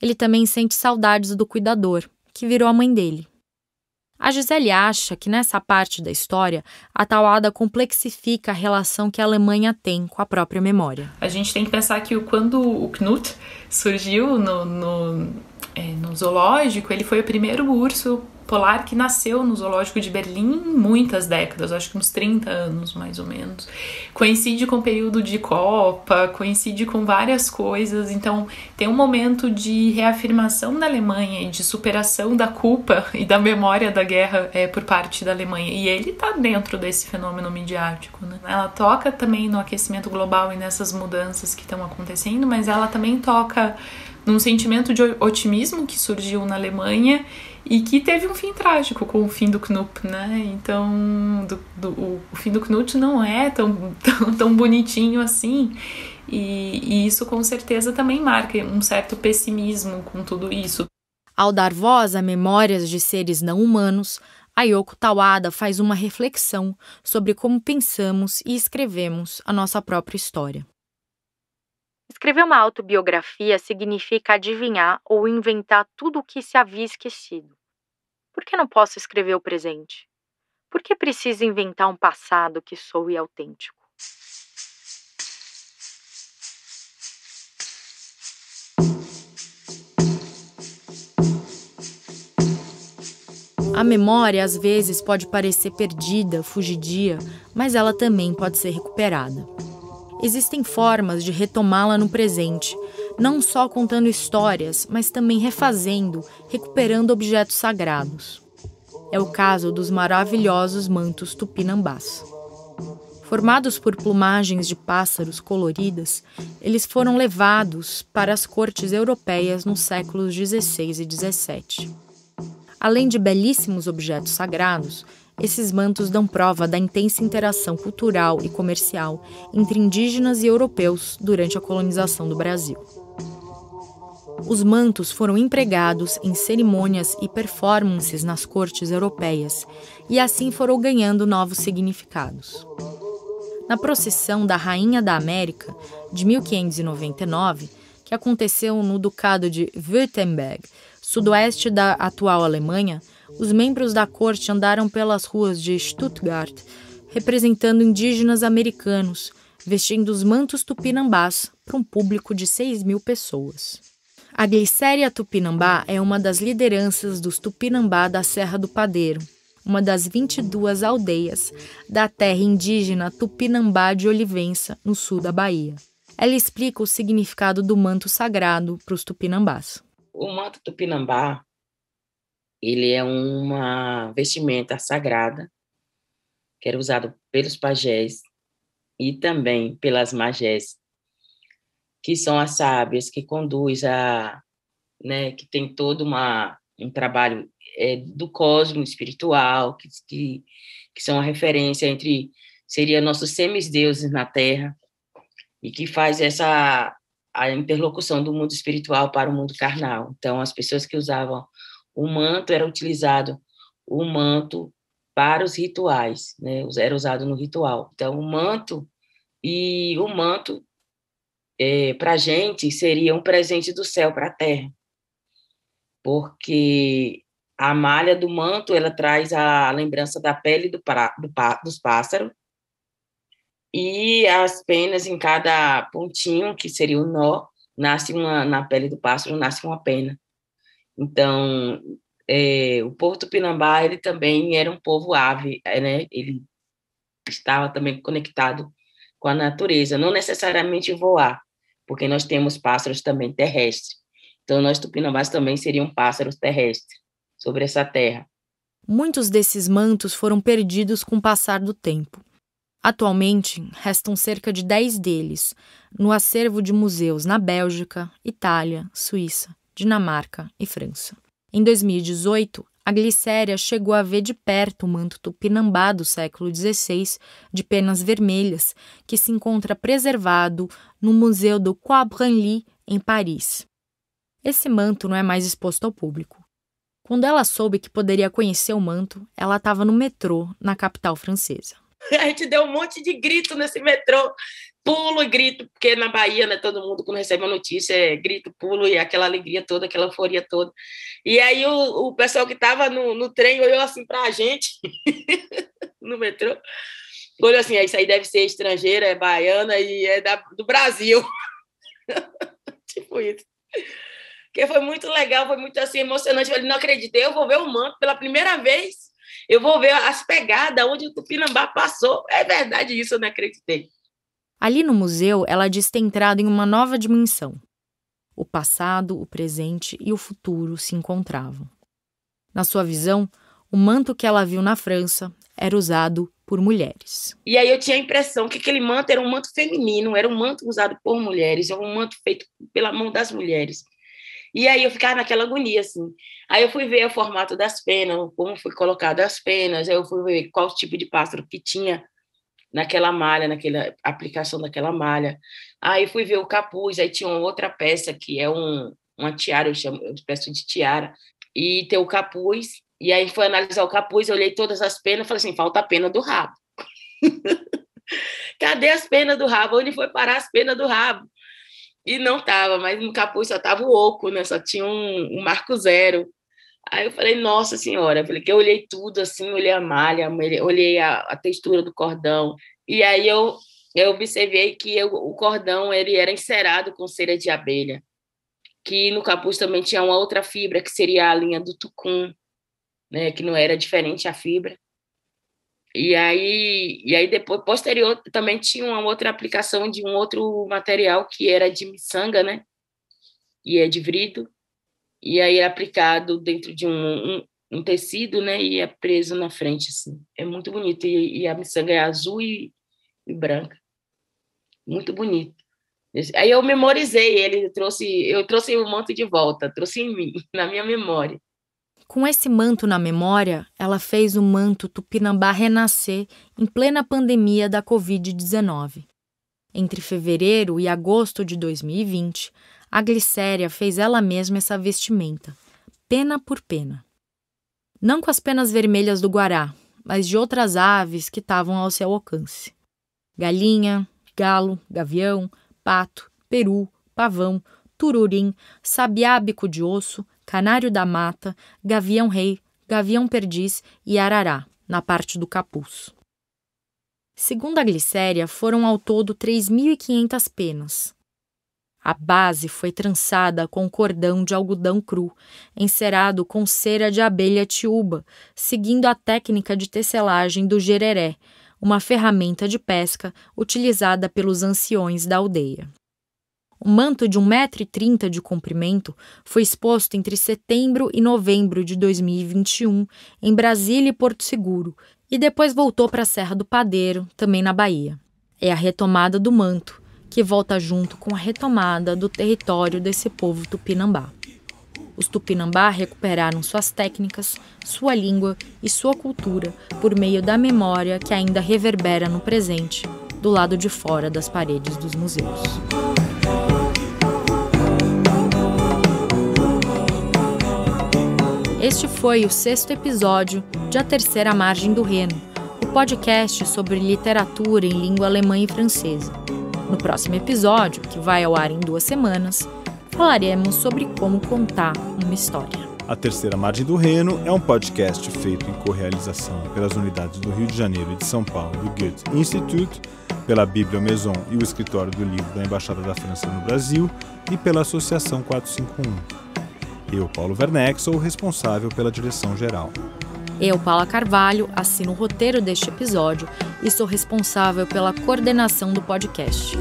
Ele também sente saudades do cuidador, que virou a mãe dele. A Gisele acha que nessa parte da história, a Tauada complexifica a relação que a Alemanha tem com a própria memória. A gente tem que pensar que quando o Knut surgiu no, no é, no zoológico, ele foi o primeiro urso polar que nasceu no zoológico de Berlim muitas décadas, acho que uns 30 anos mais ou menos. Coincide com o período de Copa, coincide com várias coisas, então tem um momento de reafirmação da Alemanha e de superação da culpa e da memória da guerra é, por parte da Alemanha. E ele tá dentro desse fenômeno midiático, né? Ela toca também no aquecimento global e nessas mudanças que estão acontecendo, mas ela também toca num sentimento de otimismo que surgiu na Alemanha e que teve um fim trágico com o fim do Knut, né? Então, do, do, o, o, fim do Knut não é tão, tão, tão bonitinho assim. E, e isso com certeza também marca um certo pessimismo com tudo isso. Ao dar voz a memórias de seres não humanos, Ayoko Tawada faz uma reflexão sobre como pensamos e escrevemos a nossa própria história. Escrever uma autobiografia significa adivinhar ou inventar tudo o que se havia esquecido. Por que não posso escrever o presente? Por que preciso inventar um passado que sou e autêntico? A memória às vezes pode parecer perdida, fugidia, mas ela também pode ser recuperada existem formas de retomá-la no presente, não só contando histórias, mas também refazendo, recuperando objetos sagrados. É o caso dos maravilhosos mantos tupinambás. Formados por plumagens de pássaros coloridas, eles foram levados para as cortes europeias nos séculos XVI e XVII. Além de belíssimos objetos sagrados, esses mantos dão prova da intensa interação cultural e comercial entre indígenas e europeus durante a colonização do Brasil. Os mantos foram empregados em cerimônias e performances nas cortes europeias e assim foram ganhando novos significados. Na procissão da Rainha da América de 1599, que aconteceu no Ducado de Württemberg, sudoeste da atual Alemanha, os membros da corte andaram pelas ruas de Stuttgart, representando indígenas americanos, vestindo os mantos tupinambás para um público de 6 mil pessoas. A Glicéria Tupinambá é uma das lideranças dos Tupinambá da Serra do Padeiro, uma das 22 aldeias da terra indígena Tupinambá de Olivença, no sul da Bahia. Ela explica o significado do manto sagrado para os Tupinambás. O manto Tupinambá ele é uma vestimenta sagrada que era usado pelos pajés e também pelas magés, que são as sábias que conduz a, né, que tem todo uma um trabalho é, do cosmo espiritual, que, que, que são a referência entre seria nossos semideuses na Terra e que faz essa a interlocução do mundo espiritual para o mundo carnal. Então, as pessoas que usavam o manto era utilizado, o manto para os rituais, né? Era usado no ritual. Então, o manto e o manto é, para a gente seria um presente do céu para a terra, porque a malha do manto ela traz a lembrança da pele do, pra, do dos pássaros e as penas em cada pontinho que seria o nó nasce uma na pele do pássaro nasce uma pena então, é, o povo tupinambá, ele também era um povo ave, é, né? Ele estava também conectado com a natureza, não necessariamente voar, porque nós temos pássaros também terrestres. Então, nós tupinambás também seriam pássaros terrestres sobre essa terra. Muitos desses mantos foram perdidos com o passar do tempo. Atualmente, restam cerca de 10 deles, no acervo de museus na Bélgica, Itália, Suíça. Dinamarca e França. Em 2018, a Glicéria chegou a ver de perto o manto tupinambá do século XVI, de penas vermelhas, que se encontra preservado no Museu do Croix Branly, em Paris. Esse manto não é mais exposto ao público. Quando ela soube que poderia conhecer o manto, ela estava no metrô, na capital francesa. A gente deu um monte de grito nesse metrô pulo e grito, porque na Bahia, né, todo mundo quando recebe uma notícia, é grito, pulo e aquela alegria toda, aquela euforia toda. E aí o, o pessoal que estava no, no trem olhou assim para a gente, no metrô, olhou assim, é, isso aí deve ser estrangeira, é baiana e é da, do Brasil. tipo isso. Porque foi muito legal, foi muito assim, emocionante. Eu falei, não acreditei, eu vou ver o manto pela primeira vez. Eu vou ver as pegadas onde o Tupinambá passou. É verdade isso, eu não acreditei. Ali no museu, ela diz ter entrado em uma nova dimensão. O passado, o presente e o futuro se encontravam. Na sua visão, o manto que ela viu na França era usado por mulheres. E aí eu tinha a impressão que aquele manto era um manto feminino, era um manto usado por mulheres, era um manto feito pela mão das mulheres. E aí eu ficava naquela agonia, assim. Aí eu fui ver o formato das penas, como foi colocado as penas, aí eu fui ver qual tipo de pássaro que tinha naquela malha, naquela aplicação daquela malha. Aí fui ver o capuz, aí tinha outra peça que é um, uma tiara, eu chamo, eu peço de tiara, e tem o capuz. E aí fui analisar o capuz, eu olhei todas as penas, falei assim, falta a pena do rabo. Cadê as penas do rabo? Onde foi parar as penas do rabo? E não tava, mas no capuz só tava o oco, né? Só tinha um, um marco zero. Aí eu falei, nossa senhora, eu falei que eu olhei tudo assim, olhei a malha, olhei a, a textura do cordão, e aí eu, eu observei que eu, o cordão ele era encerado com cera de abelha, que no capuz também tinha uma outra fibra, que seria a linha do tucum, né, que não era diferente a fibra. E aí, e aí depois, posterior, também tinha uma outra aplicação de um outro material que era de miçanga, né? E é de vrido, e aí é aplicado dentro de um, um, um, tecido, né, e é preso na frente, assim. É muito bonito, e, e a miçanga é azul e, e, branca. Muito bonito. Aí eu memorizei ele, eu trouxe, eu trouxe o manto de volta, trouxe em mim, na minha memória. Com esse manto na memória, ela fez o manto Tupinambá renascer em plena pandemia da Covid-19. Entre fevereiro e agosto de 2020, a Glicéria fez ela mesma essa vestimenta, pena por pena. Não com as penas vermelhas do guará, mas de outras aves que estavam ao seu alcance: galinha, galo, gavião, pato, peru, pavão, tururim, sabiá bico de osso, canário da mata, gavião rei, gavião perdiz e arará, na parte do capuz. Segundo a Glicéria, foram ao todo 3.500 penas, a base foi trançada com cordão de algodão cru, encerado com cera de abelha tiúba, seguindo a técnica de tecelagem do gereré, uma ferramenta de pesca utilizada pelos anciões da aldeia. O manto de 1,30m de comprimento foi exposto entre setembro e novembro de 2021 em Brasília e Porto Seguro, e depois voltou para a Serra do Padeiro, também na Bahia. É a retomada do manto, que volta junto com a retomada do território desse povo tupinambá. Os tupinambá recuperaram suas técnicas, sua língua e sua cultura por meio da memória que ainda reverbera no presente, do lado de fora das paredes dos museus. Este foi o sexto episódio de A Terceira Margem do Reno, o podcast sobre literatura em língua alemã e francesa. No próximo episódio, que vai ao ar em duas semanas, falaremos sobre como contar uma história. A Terceira Margem do Reno é um podcast feito em correalização pelas unidades do Rio de Janeiro e de São Paulo do Goethe Institute, pela Bíblia e o Escritório do Livro da Embaixada da França no Brasil e pela Associação 451. Eu, Paulo Werneck, sou o responsável pela direção geral. Eu, Paula Carvalho, assino o roteiro deste episódio e sou responsável pela coordenação do podcast.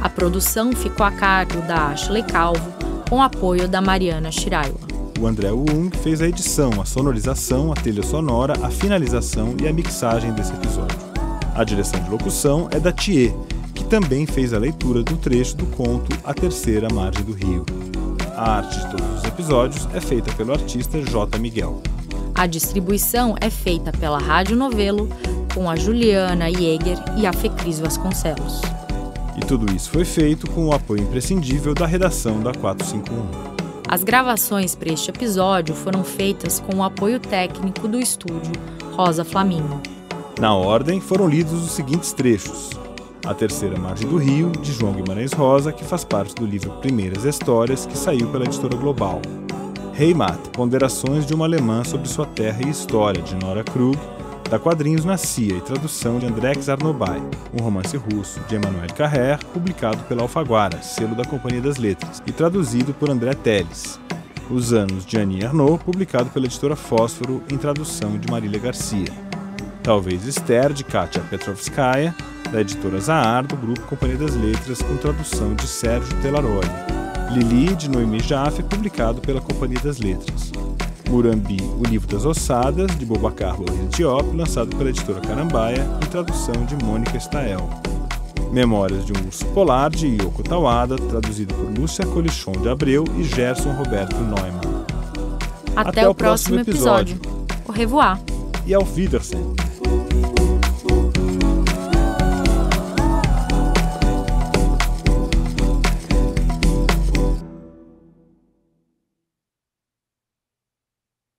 A produção ficou a cargo da Ashley Calvo, com apoio da Mariana Shiraiwa. O André Wung fez a edição, a sonorização, a trilha sonora, a finalização e a mixagem desse episódio. A direção de locução é da Thier, que também fez a leitura do trecho do conto A Terceira Margem do Rio. A arte de todos os episódios é feita pelo artista J. Miguel. A distribuição é feita pela Rádio Novelo, com a Juliana Jäger e a Fecris Vasconcelos. E tudo isso foi feito com o apoio imprescindível da redação da 451. As gravações para este episódio foram feitas com o apoio técnico do estúdio Rosa Flamingo. Na ordem, foram lidos os seguintes trechos: A Terceira Margem do Rio, de João Guimarães Rosa, que faz parte do livro Primeiras Histórias, que saiu pela editora Global, Heimat, Ponderações de uma Alemã sobre sua terra e história, de Nora Krug, da Quadrinhos na CIA e tradução de Andrei Zarnobai, um romance russo de Emmanuel Carrère, publicado pela Alfaguara, selo da Companhia das Letras, e traduzido por André Teles. Os Anos de Annie Arnaud, publicado pela editora Fósforo, em tradução de Marília Garcia. Talvez Esther, de Katia Petrovskaya, da editora Zahar, do grupo Companhia das Letras, com tradução de Sérgio Telaroli. Lili, de Noemi Jaffe, publicado pela Companhia das Letras. Murambi, O Livro das Ossadas, de Bobacar Lourenço Diop, lançado pela editora Carambaia, em tradução de Mônica Stael. Memórias de um Urso Polar, de Yoko Tawada, traduzido por Lúcia Colichon de Abreu e Gerson Roberto Neumann. Até, Até o próximo, próximo episódio. episódio. E ao Wiedersehen.